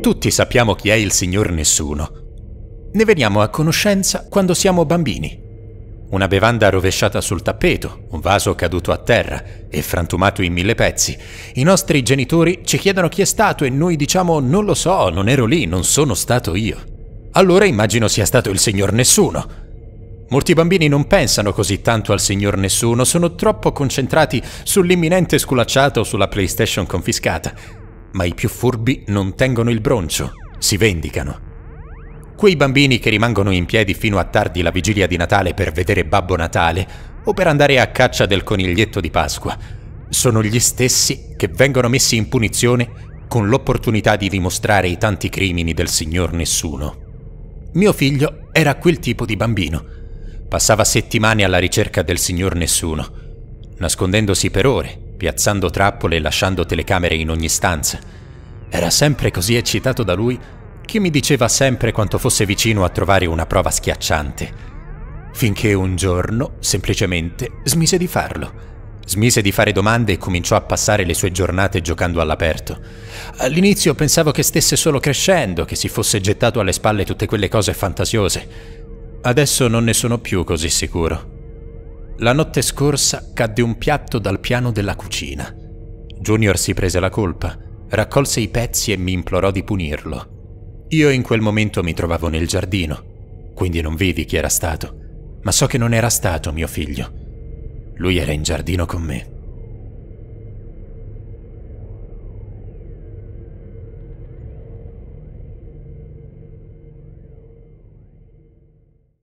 Tutti sappiamo chi è il signor Nessuno. Ne veniamo a conoscenza quando siamo bambini. Una bevanda rovesciata sul tappeto, un vaso caduto a terra e frantumato in mille pezzi. I nostri genitori ci chiedono chi è stato e noi diciamo non lo so, non ero lì, non sono stato io. Allora immagino sia stato il signor Nessuno. Molti bambini non pensano così tanto al signor Nessuno, sono troppo concentrati sull'imminente sculacciato o sulla PlayStation confiscata ma i più furbi non tengono il broncio, si vendicano. Quei bambini che rimangono in piedi fino a tardi la vigilia di Natale per vedere Babbo Natale o per andare a caccia del coniglietto di Pasqua, sono gli stessi che vengono messi in punizione con l'opportunità di dimostrare i tanti crimini del signor Nessuno. Mio figlio era quel tipo di bambino. Passava settimane alla ricerca del signor Nessuno, nascondendosi per ore, piazzando trappole e lasciando telecamere in ogni stanza. Era sempre così eccitato da lui che mi diceva sempre quanto fosse vicino a trovare una prova schiacciante. Finché un giorno, semplicemente, smise di farlo. Smise di fare domande e cominciò a passare le sue giornate giocando all'aperto. All'inizio pensavo che stesse solo crescendo, che si fosse gettato alle spalle tutte quelle cose fantasiose. Adesso non ne sono più così sicuro. La notte scorsa cadde un piatto dal piano della cucina. Junior si prese la colpa, raccolse i pezzi e mi implorò di punirlo. Io in quel momento mi trovavo nel giardino, quindi non vidi chi era stato, ma so che non era stato mio figlio. Lui era in giardino con me.